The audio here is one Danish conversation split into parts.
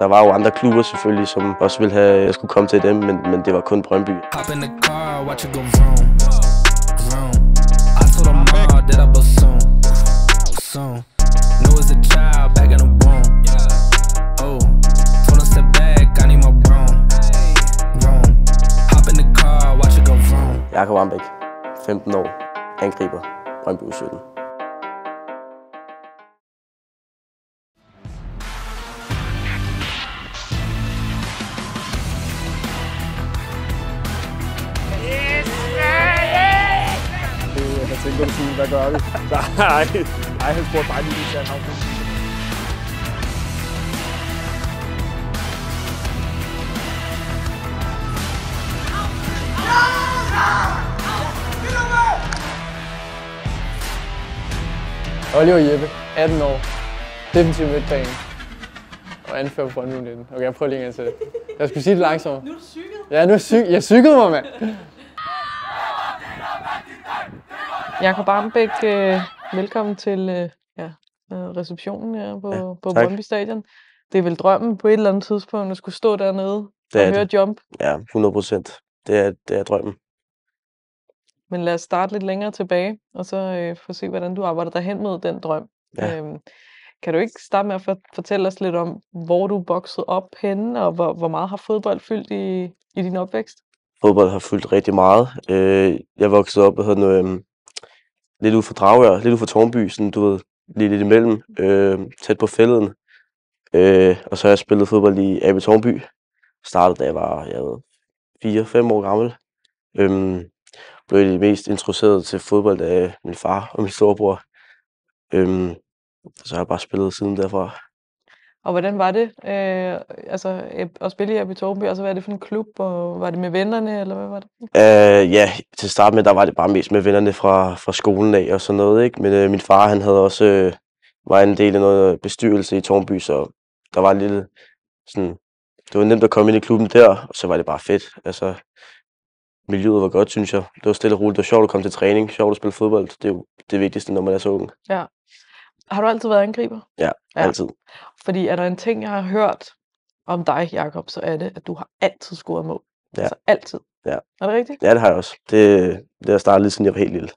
Der var jo andre klubber selvfølgelig, som også ville have, at jeg skulle komme til dem, men, men det var kun Brøndby. Hop in the car, watch it go I told that I was soon, soon. a child, back in womb. Oh, back, my Hop in the car, watch it go Jakob Ambæk, 15 år, angriber, Brøndby 17. benzin, hvad gør vi? Nej, han spurgte bare lige til han have Oliver Jeppe, 18 år, defensiv midtbane og anfører på Brøndby 19. Okay, jeg prøver lige en gang til. Jeg skulle sige det langsomt. Nu er du psyket. Ja, nu er psyk jeg psykede mig, mand. Jakob Ambæk, øh, velkommen til øh, ja, øh, receptionen her på, ja, på Brøndby Stadion. Det er vel drømmen på et eller andet tidspunkt at skulle stå dernede det og høre det. jump? Ja, 100 procent. Det er, det er drømmen. Men lad os starte lidt længere tilbage, og så øh, få se, hvordan du arbejder derhen mod den drøm. Ja. Øhm, kan du ikke starte med at fortælle os lidt om, hvor du voksede op henne, og hvor, hvor meget har fodbold fyldt i, i din opvækst? Fodbold har fyldt rigtig meget. Øh, jeg voksede op, og havde noget, lidt ud for Dragør, lidt ud for Tornby, sådan, du ved, lige lidt imellem, øh, tæt på fælleden. Øh, og så har jeg spillet fodbold i AB Tornby. Startede, da jeg var, jeg ved, 4-5 år gammel. Øh, blev jeg mest interesseret til fodbold af min far og min storebror. Øh, så har jeg bare spillet siden derfra og hvordan var det øh, altså, at spille i Abbey Tornby? Altså, hvad er det for en klub, og var det med vennerne, eller hvad var det? Øh, ja, til start med, der var det bare mest med vennerne fra, fra skolen af og sådan noget, ikke? Men øh, min far, han havde også, øh, var en del af noget bestyrelse i Tornby, så der var en lille, sådan, det var nemt at komme ind i klubben der, og så var det bare fedt. Altså, miljøet var godt, synes jeg. Det var stille og roligt. Det var sjovt at komme til træning, sjovt at spille fodbold. Det er jo det vigtigste, når man er så ung. Ja. Har du altid været angriber? Ja, ja. altid. Fordi er der en ting, jeg har hørt om dig, Jakob, så er det, at du har altid scoret mål. Ja. Altså altid. Ja. Er det rigtigt? Ja, det har jeg også. Det, det har startet lidt siden jeg var helt lille.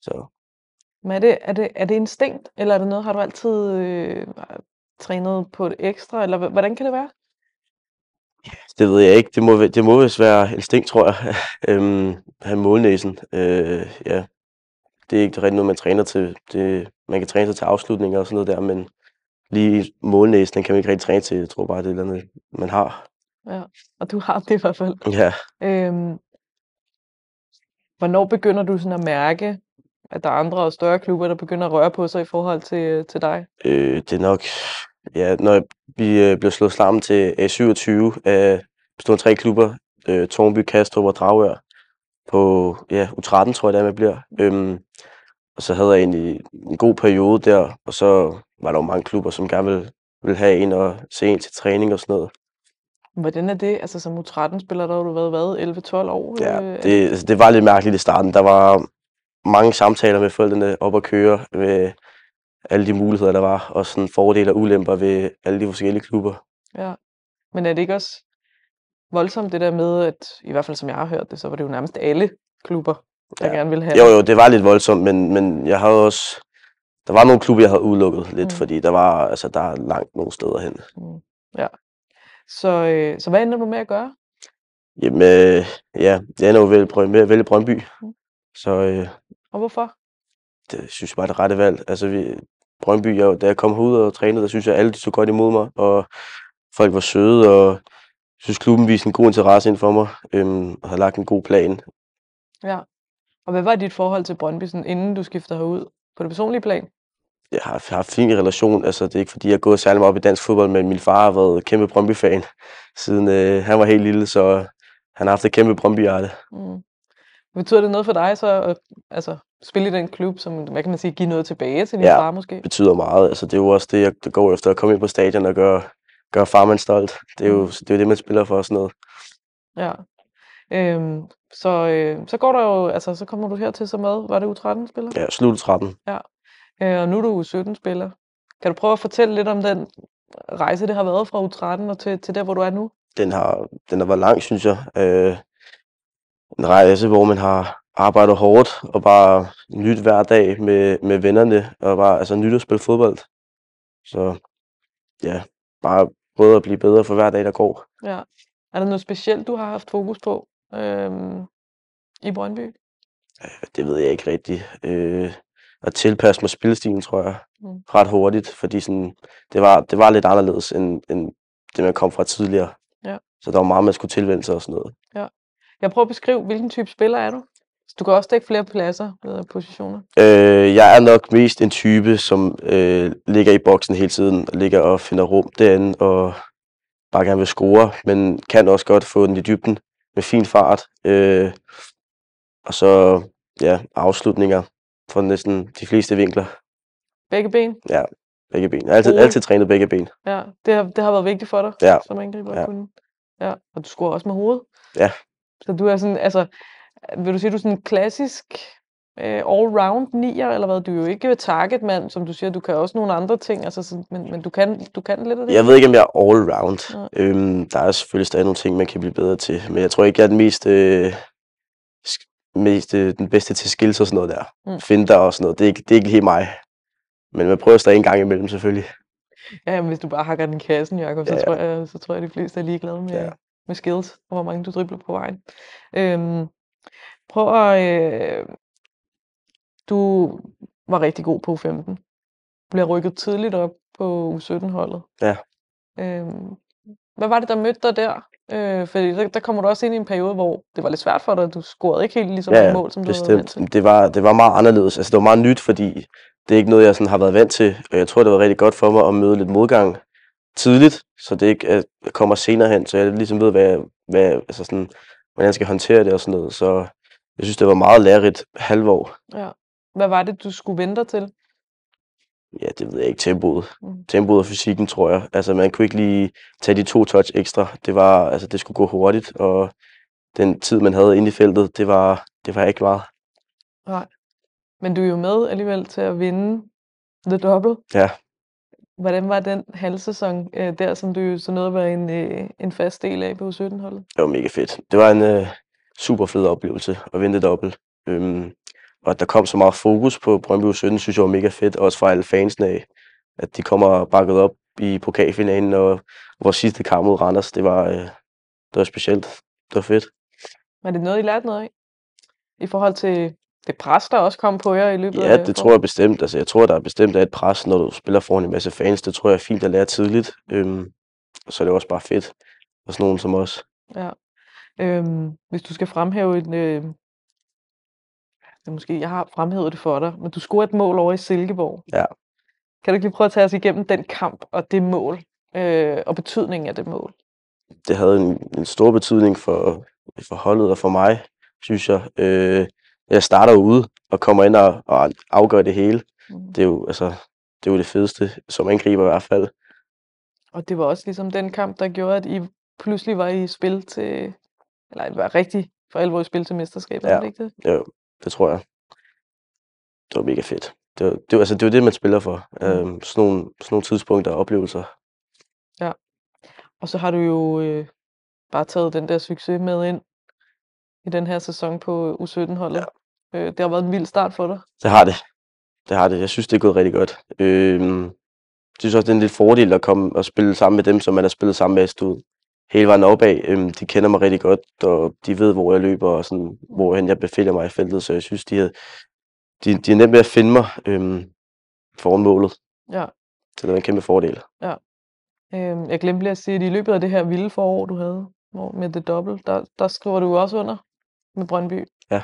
Så. Men er det, er det, er det instinkt, eller er det noget, har du altid øh, trænet på et ekstra, eller hvordan kan det være? Det ved jeg ikke. Det må, det må vist være instinkt, tror jeg. øhm, have målnæsen. Øh, ja. Det er ikke rigtig noget, man træner til. Det, man kan træne sig til afslutninger og sådan noget der, men lige målnæsen, den kan man ikke rigtig træne til. Jeg tror bare, det er et eller andet, man har. Ja, og du har det i hvert fald. Ja. Øhm, hvornår begynder du sådan at mærke, at der er andre og større klubber, der begynder at røre på sig i forhold til, øh, til dig? Øh, det er nok, ja, når jeg, vi øh, blev slået sammen til A27 af bestående tre klubber, øh, Tornby, Kastrup og Dragør, på ja, U13 tror jeg, det er, man bliver. Øhm, og så havde jeg egentlig en god periode der, og så var der jo mange klubber, som gerne ville, ville have en og se en til træning og sådan noget. Hvordan er det? Altså som U13-spiller, der har du været hvad, 11-12 år? Ja, øh, det, altså, det var lidt mærkeligt i starten. Der var mange samtaler med forældrene op at køre med alle de muligheder, der var, og sådan fordele og ulemper ved alle de forskellige klubber. Ja, men er det ikke også voldsomt det der med, at i hvert fald som jeg har hørt det, så var det jo nærmest alle klubber, der ja. gerne ville have Jo, jo, det var lidt voldsomt, men, men jeg havde også der var nogle klubber, jeg havde udelukket lidt, mm. fordi der var altså, der er langt nogle steder hen. Mm. Ja. Så, øh, så hvad ender du med at gøre? Jamen, øh, ja, jeg ender jo ved, med at vælge Brøndby. Mm. Så, øh, og hvorfor? Det synes jeg bare er det rette valg. Altså, vi, Brøndby, jeg, da jeg kom herud og trænede, der synes jeg, alle de så godt imod mig, og folk var søde, og jeg synes, klubben viste en god interesse ind for mig, øhm, og havde lagt en god plan. Ja. Og hvad var dit forhold til Brøndby, sådan, inden du skifter herud? på det personlige plan? Jeg har, haft har fin relation. Altså, det er ikke fordi, jeg er gået særlig meget op i dansk fodbold, men min far har været kæmpe Brøndby-fan, siden øh, han var helt lille, så han har haft et kæmpe brøndby Mm. Betyder det noget for dig så at altså, spille i den klub, som, hvad kan man sige, give noget tilbage til din ja, far måske? det betyder meget. Altså, det er jo også det, jeg går efter at komme ind på stadion og gøre, gøre farmand stolt. Det er jo mm. det, er jo det man spiller for og sådan noget. Ja, Øhm, så, øh, så går der jo, altså så kommer du hertil så med, var det U13-spiller? Ja, slut 13. Ja, øh, og nu er du U17-spiller. Kan du prøve at fortælle lidt om den rejse, det har været fra U13 og til, til der, hvor du er nu? Den har, den har været lang, synes jeg. Øh, en rejse, hvor man har arbejdet hårdt og bare nyt hver dag med, med vennerne og bare altså, nyt at spille fodbold. Så ja, bare både at blive bedre for hver dag, der går. Ja. Er der noget specielt, du har haft fokus på? øh, i Brøndby? Det ved jeg ikke rigtigt. Øh, at tilpasse mig spillestilen, tror jeg, mm. ret hurtigt, fordi sådan, det, var, det var lidt anderledes, end, end det, man kom fra tidligere. Ja. Så der var meget, man skulle tilvende sig og sådan noget. Ja. Jeg prøver at beskrive, hvilken type spiller er du? Så du kan også dække flere pladser eller positioner. Øh, jeg er nok mest en type, som øh, ligger i boksen hele tiden, og ligger og finder rum derinde, og bare gerne vil score, men kan også godt få den i dybden med fin fart. Øh, og så ja, afslutninger fra næsten de fleste vinkler. Begge ben? Ja, begge ben. Jeg har altid, altid trænet begge ben. Ja, det har, det har været vigtigt for dig ja. som angriber ja. kunne. Ja, og du scorer også med hovedet. Ja. Så du er sådan, altså, vil du sige, du er sådan en klassisk øh, all-round nier, eller hvad? Du er jo ikke targetmand, som du siger. Du kan også nogle andre ting, altså, så, men, men du, kan, du kan lidt af det. Jeg ved ikke, om jeg er all-round. Ja. Øhm, der er selvfølgelig stadig nogle ting, man kan blive bedre til, men jeg tror ikke, jeg er den mest... Øh, mest, øh, den bedste til skills og sådan noget der. Mm. Finder og sådan noget. Det er, ikke, det er ikke helt mig. Men man prøver stadig en gang imellem, selvfølgelig. Ja, men hvis du bare hakker den i kassen, Jacob, ja, ja. så, tror jeg, så tror jeg, at de fleste er ligeglade med, ja. med skills, og hvor mange du dribler på vejen. Øhm, prøv at... Øh, du var rigtig god på u 15. Du blev rykket tidligt op på U17-holdet. Ja. Øhm, hvad var det, der mødte dig der? Øh, fordi der, der kommer du også ind i en periode, hvor det var lidt svært for dig, du scorede ikke helt lige så ja, mange mål, som du bestemt. havde vant til. Det var, det var meget anderledes. Altså, det var meget nyt, fordi det er ikke noget, jeg sådan har været vant til. Og jeg tror, det var rigtig godt for mig at møde lidt modgang tidligt, så det ikke at jeg kommer senere hen, så jeg ligesom ved, hvad, hvad, altså sådan, hvordan jeg skal håndtere det og sådan noget. Så jeg synes, det var meget lærerigt halvår. Ja. Hvad var det, du skulle vente til? Ja, det ved jeg ikke. Tempoet. Mm. Tempoet og fysikken, tror jeg. Altså, man kunne ikke lige tage de to touch ekstra. Det var, altså, det skulle gå hurtigt, og den tid, man havde inde i feltet, det var, det var ikke meget. Nej. Men du er jo med alligevel til at vinde The Double. Ja. Hvordan var den halvsæson øh, der, som du så noget var en, øh, en fast del af på 17-holdet? Det var mega fedt. Det var en øh, super fed oplevelse at vinde The Double. Øhm, og at der kom så meget fokus på Brøndby 17, synes jeg var mega fedt, også fra alle fansene af, at de kommer bakket op i pokalfinalen, og vores sidste kamp mod Randers, det var, øh, det var specielt. Det var fedt. Var det noget, I lærte noget af? I forhold til det pres, der også kom på jer i løbet af... Ja, det tror jeg bestemt. Altså, jeg tror, der er bestemt af et pres, når du spiller foran en masse fans. Det tror jeg er fint at lære tidligt. Øhm, og så er det også bare fedt. Og sådan nogen som os. Ja. Øhm, hvis du skal fremhæve en, øh, det måske, jeg har fremhævet det for dig, men du scorede et mål over i Silkeborg. Ja. Kan du ikke lige prøve at tage os igennem den kamp og det mål, øh, og betydningen af det mål? Det havde en, en stor betydning for, for holdet og for mig, synes jeg. Øh, jeg starter ude og kommer ind og, og afgør det hele. Mm. Det, er jo, altså, det er jo det fedeste, som angriber i hvert fald. Og det var også ligesom den kamp, der gjorde, at I pludselig var i spil til, eller det var rigtig for alvor i spil til mesterskabet, ja. ikke det? Jo, det tror jeg. Det var mega fedt. Det var, det, var, altså, det var det, man spiller for. Mm. Øhm, sådan, nogle, sådan nogle tidspunkter og oplevelser. Ja. Og så har du jo øh, bare taget den der succes med ind i den her sæson på U17-holdet. Ja. Øh, det har været en vild start for dig. Det har det. Det har det. Jeg synes, det er gået rigtig godt. Øh, jeg synes også, det er en lidt fordel at komme og spille sammen med dem, som man har spillet sammen med. studiet hele vejen opad. Øhm, de kender mig rigtig godt, og de ved, hvor jeg løber, og sådan, hvorhen jeg befinder mig i feltet, så jeg synes, de, havde, de, de er nemt ved at finde mig øhm, foran målet. Ja. Så det er en kæmpe fordel. Ja. Øhm, jeg glemte lige at sige, at i løbet af det her vilde forår, du havde hvor med det dobbelt, der, der skriver du også under med Brøndby. Ja.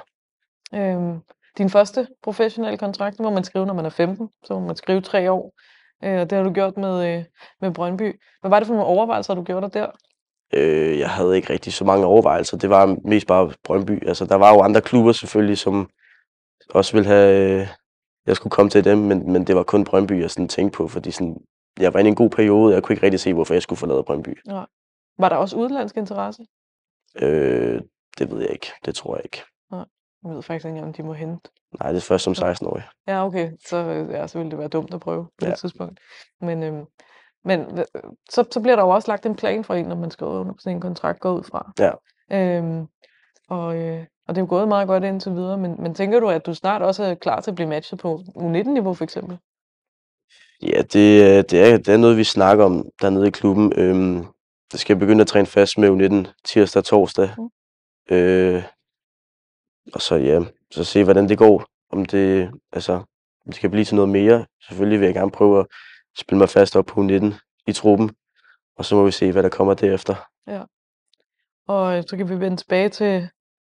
Øhm, din første professionelle kontrakt, hvor man skriver, når man er 15, så må man skrive tre år. Øh, og det har du gjort med, øh, med Brøndby. Hvad var det for nogle overvejelser, du gjorde der? Øh, jeg havde ikke rigtig så mange overvejelser. Det var mest bare Brøndby. Altså, der var jo andre klubber selvfølgelig, som også ville have, øh, jeg skulle komme til dem, men, men det var kun Brøndby, jeg sådan tænkte på, fordi sådan, jeg var inde i en god periode, og jeg kunne ikke rigtig se, hvorfor jeg skulle forlade Brøndby. Ja. Var der også udenlandsk interesse? Øh, det ved jeg ikke. Det tror jeg ikke. Nej, jeg ved faktisk ikke, om de må hente. Nej, det er først som 16-årig. Ja, okay. Så, ja, så ville det være dumt at prøve på ja. et tidspunkt. Men øhm, men øh, så, så bliver der jo også lagt en plan for en, når man skal under sådan en kontrakt, går ud fra. Ja. Øhm, og, øh, og det er jo gået meget godt indtil videre, men, men tænker du, at du snart også er klar til at blive matchet på U19-niveau for eksempel? Ja, det, øh, det, er, det er noget, vi snakker om dernede i klubben. Øhm, jeg skal begynde at træne fast med U19 tirsdag og torsdag. Mm. Øh, og så ja, så se hvordan det går. Om det, altså, om det kan blive til noget mere. Selvfølgelig vil jeg gerne prøve at spille mig fast op på 19 i truppen, og så må vi se, hvad der kommer derefter. Ja. Og øh, så kan vi vende tilbage til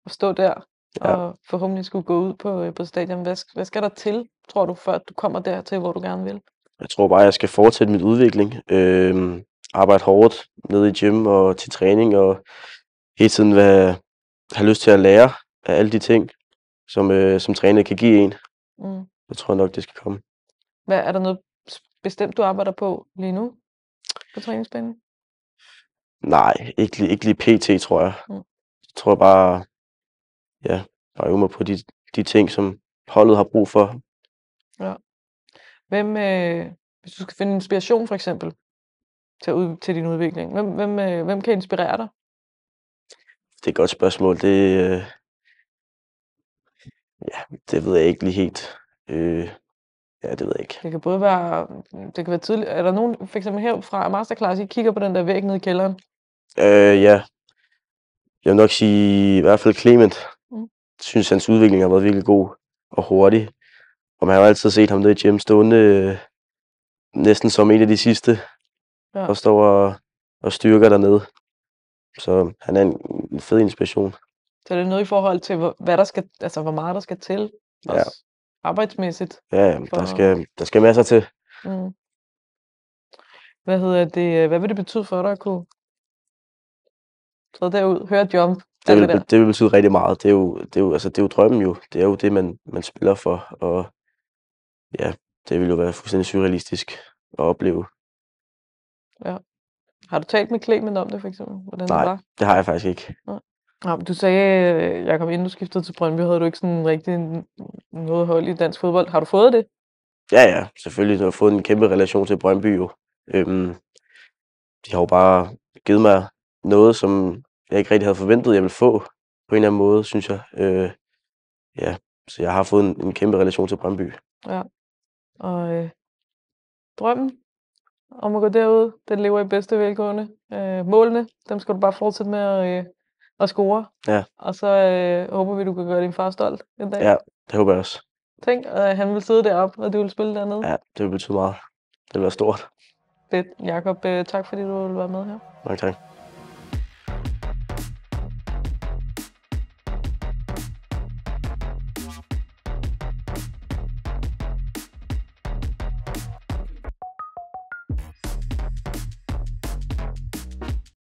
at stå der, ja. og forhåbentlig skulle gå ud på, øh, på stadion. Hvad, hvad skal der til, tror du, før du kommer dertil, hvor du gerne vil? Jeg tror bare, jeg skal fortsætte min udvikling. Øhm, arbejde hårdt nede i gym og til træning, og hele tiden være, have lyst til at lære af alle de ting, som, øh, som træner kan give en. Mm. Jeg tror nok, det skal komme. Hvad, er der noget bestemt, du arbejder på lige nu på træningsbanen? Nej, ikke, lige, ikke lige pt, tror jeg. Mm. Jeg tror bare, ja, bare øve mig på de, de ting, som holdet har brug for. Ja. Hvem, øh, hvis du skal finde inspiration for eksempel til, ud, til din udvikling, hvem, hvem, øh, hvem kan inspirere dig? Det er et godt spørgsmål. Det, øh, ja, det ved jeg ikke lige helt. Øh, Ja, det ved jeg ikke. Det kan både være, det kan være tidligt. Er der nogen, for eksempel her fra Masterclass, I kigger på den der væg nede i kælderen? Øh, ja. Jeg vil nok sige, i hvert fald Clement. Mm. synes, hans udvikling har været virkelig god og hurtig. Og man har jo altid set ham nede i gym stående øh, næsten som en af de sidste. Ja. Og står og, og styrker dernede. Så han er en fed inspiration. Så det er noget i forhold til, hvad der skal, altså, hvor meget der skal til? Også. Ja arbejdsmæssigt. Ja, jamen, for... der, skal, der skal masser til. Mm. Hvad hedder det? Øh, hvad vil det betyde for dig at kunne træde derud, høre jump? Det vil, det, det vil betyde rigtig meget. Det er, jo, det, er jo, altså, det er jo drømmen jo. Det er jo det, man, man spiller for. Og ja, det vil jo være fuldstændig surrealistisk at opleve. Ja. Har du talt med Clement om det, for eksempel? Hvordan Nej, det, var? det har jeg faktisk ikke. Nej. Ja, du sagde, øh, Jacob, inden du skiftede til Brøndby, havde du ikke sådan rigtig noget hold i dansk fodbold. Har du fået det? Ja, ja, selvfølgelig. Jeg har fået en kæmpe relation til Brøndby jo. Øhm, de har jo bare givet mig noget, som jeg ikke rigtig havde forventet, jeg ville få på en eller anden måde, synes jeg. Øh, ja, så jeg har fået en, en kæmpe relation til Brøndby. Ja, og øh, drømmen om at gå derud, den lever i bedste velgående. Øh, målene, dem skal du bare fortsætte med at, øh, og score. Ja. Og så øh, håber vi, du kan gøre din far stolt en dag. Ja, det håber jeg også. Tænk, at han vil sidde deroppe, og du vil spille dernede. Ja, det vil betyde meget. Det vil være stort. Fedt. Jakob, øh, tak fordi du vil være med her. Mange tak.